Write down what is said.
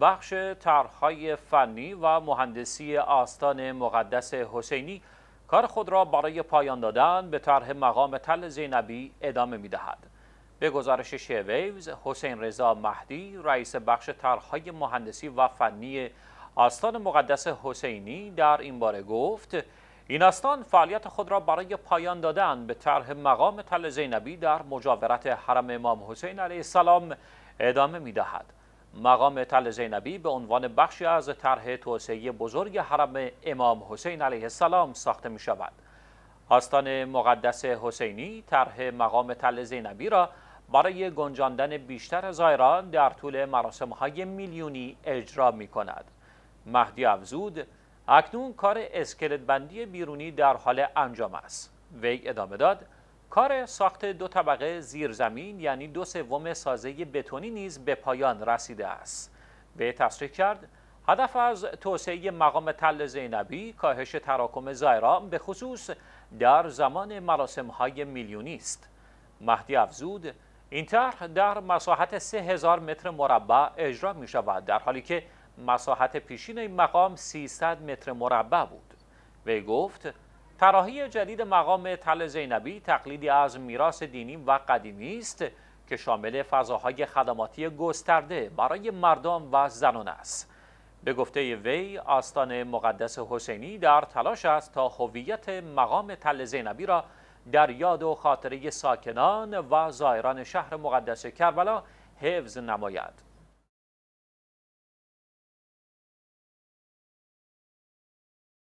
بخش طرحهای فنی و مهندسی آستان مقدس حسینی کار خود را برای پایان دادن به طرح مقام تل زینبی ادامه می دهد. به گزارش شیویوز، حسین رضا مهدی رئیس بخش طرحهای مهندسی و فنی آستان مقدس حسینی در این باره گفت این آستان فعالیت خود را برای پایان دادن به طرح مقام تل زینبی در مجاورت حرم امام حسین علیه السلام ادامه می دهد. مقام تل زینبی به عنوان بخشی از طرح توسعه بزرگ حرم امام حسین علیه السلام ساخته می شود. آستان مقدس حسینی طرح مقام تل زینبی را برای گنجاندن بیشتر زایران در طول مراسم های میلیونی اجرا می کند. مهدی افزود اکنون کار اسکلت بندی بیرونی در حال انجام است. وی ادامه داد کار ساخت دو طبقه زیرزمین یعنی دو سوم سازه بتونی نیز به پایان رسیده است. به تصریح کرد هدف از توسعه مقام تل زینبی کاهش تراکم زایران به خصوص در زمان مراسم های میلیونی است. مهدی افزود این طرح در مساحت 3000 متر مربع اجرا می شود در حالی که مساحت پیشین این مقام 300 متر مربع بود. وی گفت طراحی جدید مقام تل زینبی تقلیدی از میراث دینی و قدیمی است که شامل فضاهای خدماتی گسترده برای مردم و زنان است به گفته وی آستان مقدس حسینی در تلاش است تا هویت مقام تل زینبی را در یاد و خاطره ساکنان و زائران شهر مقدس کربلا حفظ نماید